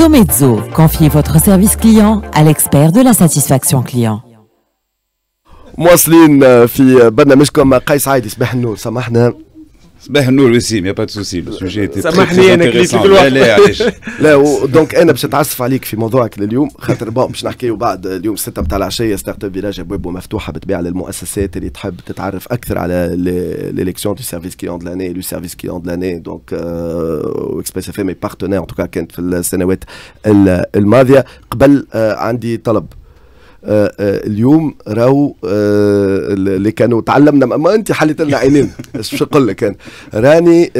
Somezzo, confiez votre service client à l'expert de la satisfaction client. صباح النور وسيم يا با سوسي السوجي تي سامحني انا كليت لا لا لا دونك انا باش نتعصف عليك في موضوعك لليوم خاطر بون باش نحكيو بعد اليوم 6 نتاع العشيه ستارت اب فيلاج ابوابه مفتوحه بالطبيعه للمؤسسات اللي تحب تتعرف اكثر على ليليكسيون دو سيرفيس كليون دو لاني لو سيرفيس كليون دو لاني دونك اكسبريس اف ام بارتنير ان توكا كانت في السنوات الماضيه قبل آه، عندي طلب آه، آه، اليوم راهو آه، اللي كانوا تعلمنا ما انت حلت لنا عينين شو نقول لك انا راني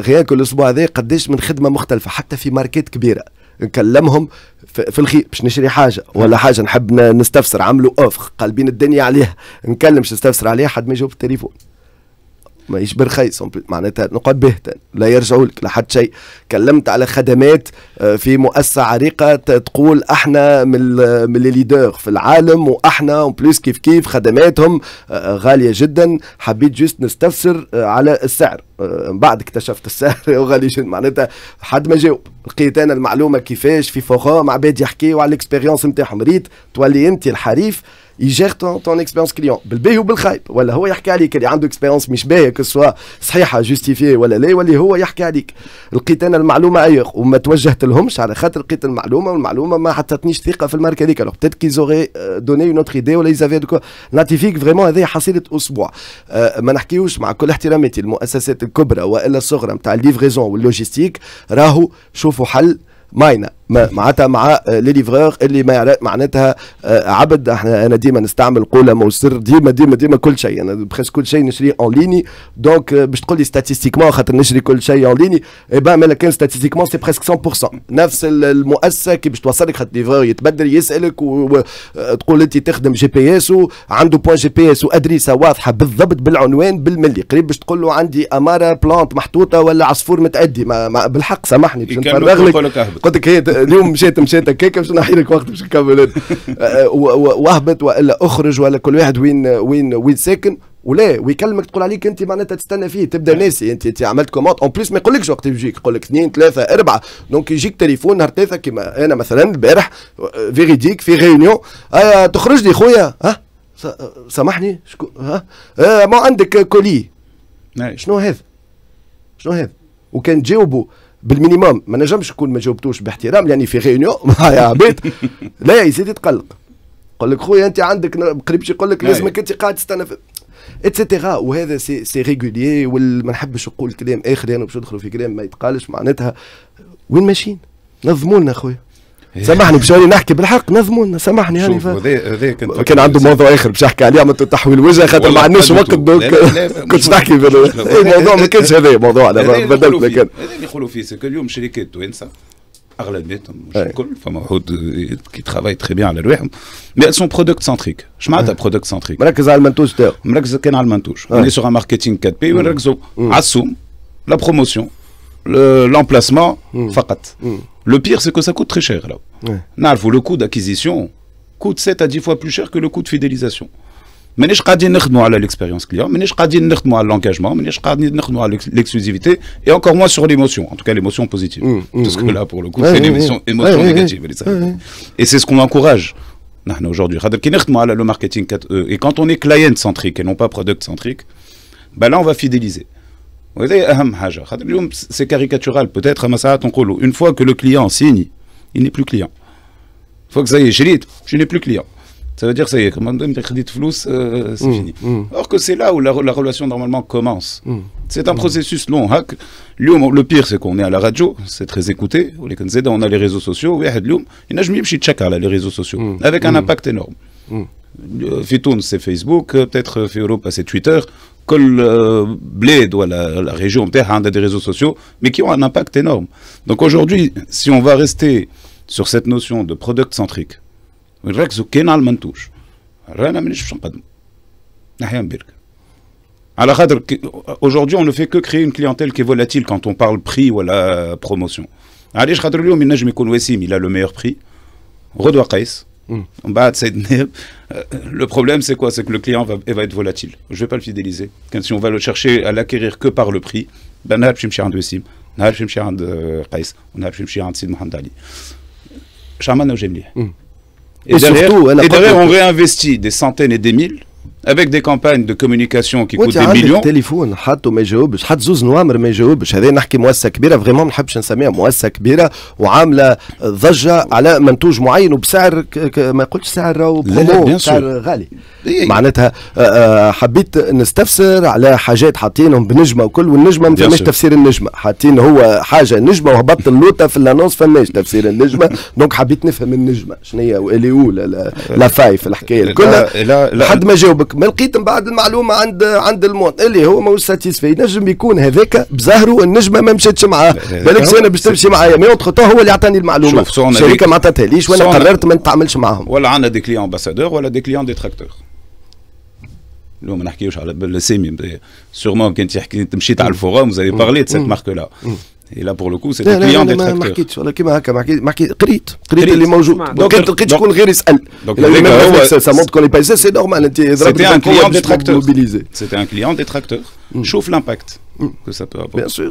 غياك الاسبوع هذا قداش من خدمه مختلفه حتى في ماركات كبيره نكلمهم في الخير باش نشري حاجه نعم. ولا حاجه نحب نستفسر عملوا اوفر قلبين الدنيا عليها نكلم باش نستفسر عليها حد ما يجاوب التليفون ماهيش برخيص معناتها نقعد بهتن لا يرجعوا لك لحد شيء كلمت على خدمات آه، في مؤسسه عريقه تقول احنا من من الليدر في العالم واحنا اون بليس كيف كيف خدماتهم آه، آه، غاليه جدا حبيت جست نستفسر على السعر بعد اكتشفت السعر وغالي جدا معناتها حد ما جاوب لقيت انا المعلومه كيفاش في فورم عباد يحكيوا على الاكسبيريونس نتاعهم ريت تولي انت الحريف يجير تون تون اكسبيريونس كليون بالباهي وبالخايب ولا هو يحكي عليك اللي عنده اكسبيريونس مش باهي كسوا صحيحه جوستيفي ولا لا واللي هو يحكي عليك لقيت انا المعلومه ايغ وما توجهت لهمش على خاطر لقيت المعلومه والمعلومه ما حطتنيش ثقه في الماركه هذيك بتيت كي زوغي دوني اون اوتر ايدي ولا دوكو ناتيفيك فريمون هذه حصيله اسبوع أه ما نحكيوش مع كل احتراماتي المؤسسات الكبرى والا الصغرى نتاع الليفريزون واللوجيستيك راهو شوفوا حل ماينا معناتها مع لي ليفرور اللي ما معناتها آه، عبد احنا انا ديما نستعمل قوله موسر ديما ديما ديما كل شيء انا بخس كل شيء نشري اون ليني دونك باش تقول لي ستاتيستيكمون خاطر نشري كل شيء اون ليني اي با مالا كان ستاتيستيكمون سي بريسك 100% نفس المؤسسه كي باش لك خاطر ليفرور يتبدل يسالك وتقول آه، انت تخدم جي بي اس وعنده بوان جي بي اس وادريسه واضحه بالضبط بالعنوان بالملي قريب باش تقول له عندي اماره بلانت محطوطه ولا عصفور متادي ما ما بالحق سامحني باش نفرغ لك قلت لك هي اليوم مشيت مشيت هكاك باش نحي لك وقت باش نكمل آه، واهبط والا اخرج ولا كل واحد وين وين وين ساكن ولا ويكلمك تقول عليك انت معناتها تستنى فيه تبدا ناسي انت انت عملت كوموند اون بليس ما يقولكش وقت يجيك يقول لك اثنين ثلاثه اربعه دونك يجيك تليفون نهار ثلاثه كيما انا مثلا البارح فيريديك آه، في غيونيون آه تخرج لي خويا ها آه، سامحني شكون ها ما عندك كولي نعم. شنو هذا شنو هذا وكان تجاوبه بالمينيموم ما نجمش نكون ما جاوبتوش باحترام لاني في غينيون معايا عباد لا يزيد يتقلق يقول لك خويا انت عندك قريبش يقول لك لازمك انت قاعد تستنى اتسيتيرا وهذا سي سي ريغولي وما نحبش نقول كلام اخر انا يعني باش ندخلوا في كلام ما يتقالش معناتها وين ماشيين نظموا لنا خويا إيه. سامحني باش نحكي بالحق نظمون سامحني هاني يعني، ف... كان عنده موضوع اخر باش احكي عليه عملت تحويل وجه خاطر ما عندناش وقت دوك كنتش نحكي الموضوع إيه، ما كانش هذا موضوع انا بدلت مكان هذا اللي يقولوا فيه سكو اليوم شركات توانسه اغلبيتهم مش إيه. الكل فما وحود كي ترافاي تخي بيان على رواحهم مي سون برودكت سنتريك اش معناتها برودكت سنتريك مركز على المنتوج تاعو مركز كان على المنتوج اوني سوغ ماركتينغ 4 بي ونركزوا على السوم لا بروموسيون لامبلاسمون فقط Le pire, c'est que ça coûte très cher. là. le coût d'acquisition coûte 7 à 10 fois plus cher que le coût de fidélisation. Mais je ne pas à l'expérience client, mais je قاعدين pas l'engagement, mais je pas l'exclusivité et encore moins sur l'émotion, en tout cas l'émotion positive. Mm, mm, Parce que mm. là pour le coup, c'est l'émotion émotion négative et c'est ce qu'on encourage aujourd'hui. le marketing euh, et quand on est client centrique et non pas product centrique, ben là on va fidéliser. C'est caricatural, peut-être, une fois que le client signe, il n'est plus client. Faut que ça y est, je n'ai plus client. Ça veut dire que ça y est, quand crédit flou, c'est mm, fini. Mm. Or que c'est là où la, relation normalement commence. Mm. C'est un processus long. Le pire, c'est qu'on est à la radio, c'est très écouté. On a les réseaux sociaux. Il les réseaux sociaux, avec un impact énorme. Euh, Fitoun, c'est Facebook, euh, peut-être Europa, c'est Twitter que le la la région région a hein, des réseaux sociaux mais qui ont un impact énorme. Donc aujourd'hui, si on va rester sur cette notion de product centrique aujourd'hui on ne fait que créer une clientèle qui est volatile quand on parle prix ou promotion. la promotion le meilleur prix. il a le meilleur prix Mmh. Bah, c'est... Le problème, c'est quoi C'est que le client va, être volatile. Je ne vais pas le fidéliser. Si on va le chercher à l'acquérir que par le prix, ben, je vais me chercher un de Sim, je vais me chercher un de Reis, je vais me chercher un de Sid Mohamed Ali. Chaman, j'aime mm. bien. Et, et, derrière, surtout, et derrière, on réinvestit des centaines et des milles افيك دي كامباني دو كومونيكاسيون كي كوت دي مليون تليفون حتى ما يجاوبش حتى زوز نوامر ما يجاوبش هذا نحكي مؤسسه كبيره فريمون ما نحبش نسميها مؤسسه كبيره وعامله ضجه على منتوج معين وبسعر ما قلتش سعر راهو سعر غالي إيه، إيه. معناتها آه، آه، حبيت نستفسر على حاجات حاطينهم بنجمه وكل والنجمه ما فماش تفسير النجمه حاطين هو حاجه نجمه وهبط اللوطه في الانونس فماش تفسير النجمه دونك حبيت نفهم النجمه شنو هي اللي والي لا فايف الحكايه كلها لحد ما جاوبك ما لقيت من بعد المعلومه عند عند المونت اللي هو ماهوش ساتيسفي ينجم يكون هذاك بزهره النجمه ما مشاتش معاه بالك انا باش تمشي معايا مي هو اللي عطاني المعلومه الشركه ما عطاتهاليش وانا قررت ما نتعاملش معاهم ولا عندنا دي كليون امباسادور ولا دي كليون ديتراكتور اليوم ما نحكيوش على السيمي سيغمون كنت تحكي مشيت على الفوروم زي بارلي دو سيت مارك لا Et là pour le coup c'est c'était client détracteur. tracteurs. ما حكيتش انا Donc ça montre qu'on est pas c'est normal hein, c'était un client détracteur c'était mm. un client détracteur. chauffe l'impact mm. que ça peut apporter bien sûr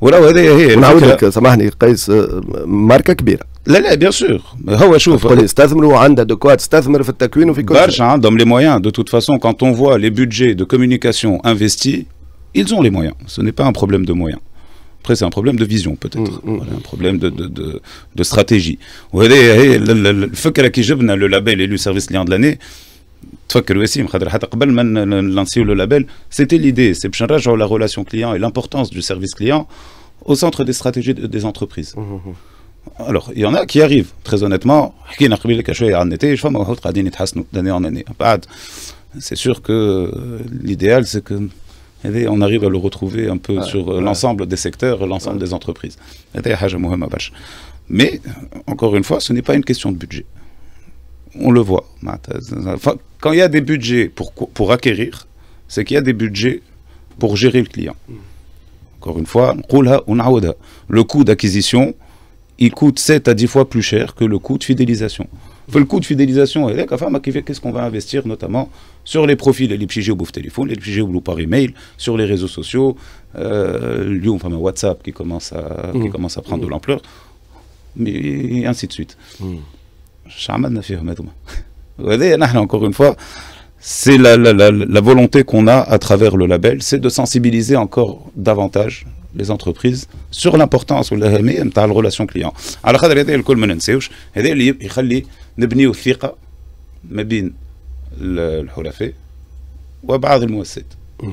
ولا bien هي نعاود لك سامحني قيس ماركه كبيره لا لا بيان سور هو شوف de communication ils ont les moyens ce n'est pas un problème de moyens après c'est un problème de vision peut-être mm, mm. un problème de, stratégie le le label élu service lien de l'année c'était l'idée, c'est la relation client le l'importance du service client au centre des stratégies des entreprises. Mmh, mmh, mmh. Alors, il y en a qui arrivent, très honnêtement, qui C'est sûr que euh, l'idéal, c'est que eh on arrive à le retrouver un peu sur euh, l'ensemble des secteurs, l'ensemble des entreprises. Eh Mais encore une fois, ce n'est pas une question de budget on le voit. quand il y a des budgets pour, acquérir, c'est qu'il y a des budgets pour gérer le client. Encore une fois, le coût d'acquisition, il coûte 7 à 10 fois plus cher que le coût de fidélisation. Le coût de fidélisation, qu'est-ce qu'on va investir notamment sur les profils, les au téléphone, les petits par email, sur les réseaux sociaux, euh, enfin, WhatsApp qui commence à, qui mm. commence à prendre de l'ampleur, mais et ainsi de suite. Mm ne Chamadna firmedma. Vous voyez, encore une fois, c'est la, la, la, volonté qu'on a à travers le label, c'est de sensibiliser encore davantage les entreprises sur l'importance ou la relation client. Alors, il y a des choses qui sont très importantes. Il y a des choses qui sont très importantes. Il et a des choses hmm.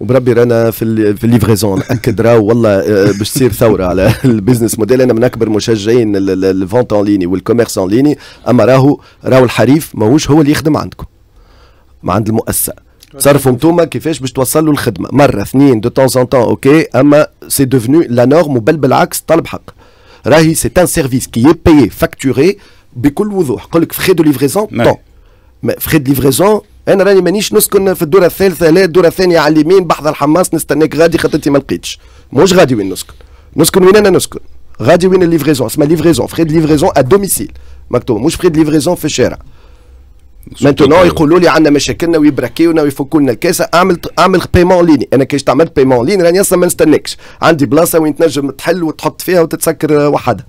وبربي رانا في في الليفريزون ناكد راه والله آه، باش تصير ثوره على البيزنس موديل انا من اكبر مشجعين الفونت اون ليني والكوميرس اون ليني اما راهو راهو الحريف ماهوش هو اللي يخدم عندكم ما عند المؤسسه تصرفوا انتوما كيفاش باش توصلوا الخدمه مره اثنين دو تون ان تون اوكي اما سي ديفنو لا نورم وبل بالعكس طلب حق راهي سي ان سيرفيس كي بايي فاكتوري بكل وضوح قولك لك في خيد ليفريزون طون فخي دو ليفريزون انا راني مانيش نسكن في الدوره الثالثه لا الدوره الثانيه على اليمين بحض الحماس نستناك غادي خاطر انت ما لقيتش مش غادي وين نسكن نسكن وين انا نسكن غادي وين الليفريزون اسمها ليفريزون فري دي ليفريزون ا دوميسيل مكتوب مش فري دي ليفريزون في الشارع مانتونو طيب. يقولوا لي عندنا مشاكلنا ويبركيونا ويفكوا لنا الكاسه اعمل اعمل بيمون ليني انا كيش تعمل بيمون ليني راني اصلا ما نستناكش عندي بلاصه وين تنجم تحل وتحط فيها وتتسكر آه، وحدها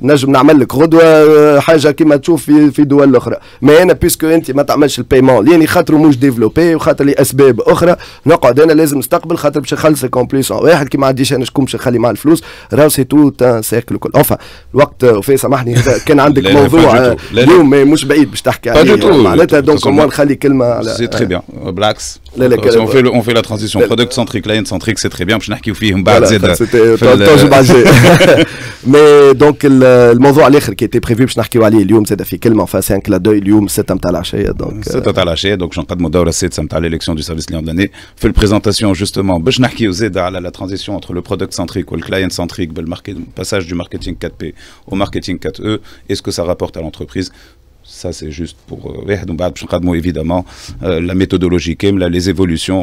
نجم نعمل لك غدوه آه، حاجه كما تشوف في في دول اخرى ما انا بيسكو انت ما تعملش البيمون لاني خاطر موش ديفلوبي وخاطر لاسباب اخرى نقعد انا لازم نستقبل خاطر باش نخلصك اون بليس واحد كي ما عنديش انا شكون باش نخلي معاه الفلوس راهو سي تو سيكل الكل اوفا الوقت وفي سامحني كان عندك موضوع آه، اليوم مش بعيد باش تحكي عليه معناتها دونك ما نخلي كلمه على سي تري بيان بالعكس لا لا اون في اون في لا ترانزيسيون برودكت سنتريك لاين سنتريك سي تري بيان باش نحكيو فيه من بعد زاد Mais donc, le, le mot qui était prévu, pour le pas aujourd'hui, c'est un film, enfin, c'est un clin d'œil, c'est un talaché. C'est un talaché, donc j'en prie de m'en c'est un talaché, l'élection du service client de l'année. Fait la présentation, justement, bah, je n'ai pas la transition entre le product centrique ou le client centrique, bah, le passage du marketing 4P au marketing 4E, e, est-ce que ça rapporte à l'entreprise ça, c'est juste pour... Euh, bah, évidemment, euh, la méthodologie, les évolutions,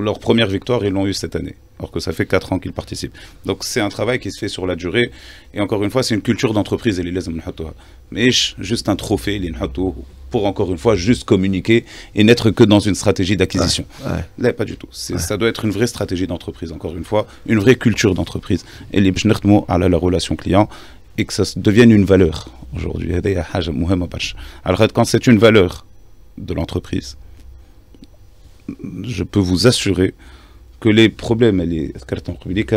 leur première victoire, ils l'ont eu cette année, alors que ça fait 4 ans qu'ils participent. Donc c'est un travail qui se fait sur la durée, et encore une fois, c'est une culture d'entreprise, et mais juste un trophée, pour encore une fois juste communiquer et n'être que dans une stratégie d'acquisition. pas du tout. Ça doit être une vraie stratégie d'entreprise, encore une fois, une vraie culture d'entreprise. Et les à la relation client et que ça devienne une valeur aujourd'hui. Quand c'est une valeur de l'entreprise, je peux vous assurer que les problèmes et les cartons publics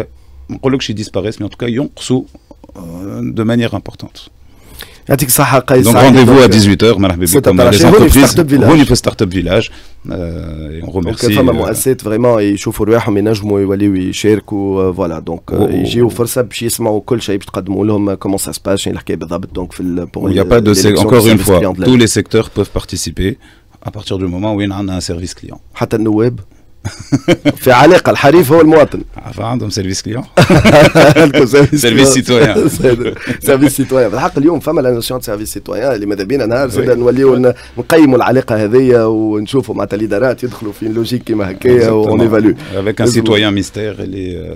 disparaissent, mais en tout cas, ils sont euh, de manière importante. Donc rendez-vous à 18h, comme dans les entreprises, on est Startup Village. Euh, et on remercie donc, femme euh, euh, vraiment et chauffe le ménage moi et voilà et cher voilà donc j'ai euh, offert oh, oh, oh. ça puis c'est au col chez de l'homme comment ça se passe et la donc pour il n'y a pas de encore une fois tous les secteurs peuvent participer à partir du moment où il a un service client. حتى النواب في علاقه الحريف هو المواطن عفوا عندهم سيرفيس كليون سيرفيس سيتويان سيرفيس سيتويان بالحق اليوم فما لا نوسيون سيرفيس سيتويان اللي ماذا بينا نهار زاد نوليو نقيموا العلاقه هذيا ونشوفوا معناتها الادارات يدخلوا في لوجيك كيما هكايا ونيفاليو افيك ان سيتويان ميستير اللي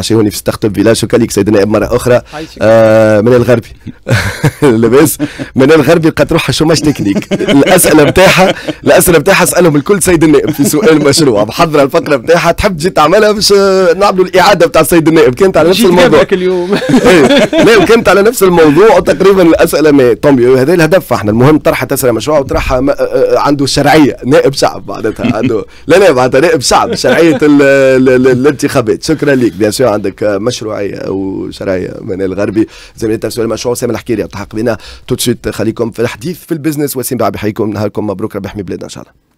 راشي هوني في ستارت اب فيلاج سيد سيدنا مره اخرى آه من الغربي لاباس من الغربي لقات روحها شوماج تكنيك الاسئله نتاعها الاسئله نتاعها اسالهم الكل سيد النائب في سؤال مشروع محضر الفقره نتاعها تحب تجي تعملها باش نعملوا الاعاده نتاع السيد النائب كانت على نفس الموضوع اليوم إيه. لا كانت على نفس الموضوع وتقريبا الاسئله ما طومبي هذا الهدف احنا المهم طرحت اسئله مشروع وطرحها آه، آه، عنده الشرعيه نائب شعب معناتها عنده لا لا معناتها نائب شعب شرعيه الانتخابات شكرا لك بيان سور عندك مشروعيه او شرعيه من الغربي زميلي التسويق المشروع وسام الحكيري التحق بنا توت خليكم في الحديث في البزنس وسيم بحيكم نهاركم مبروك ربي يحمي بلادنا ان شاء الله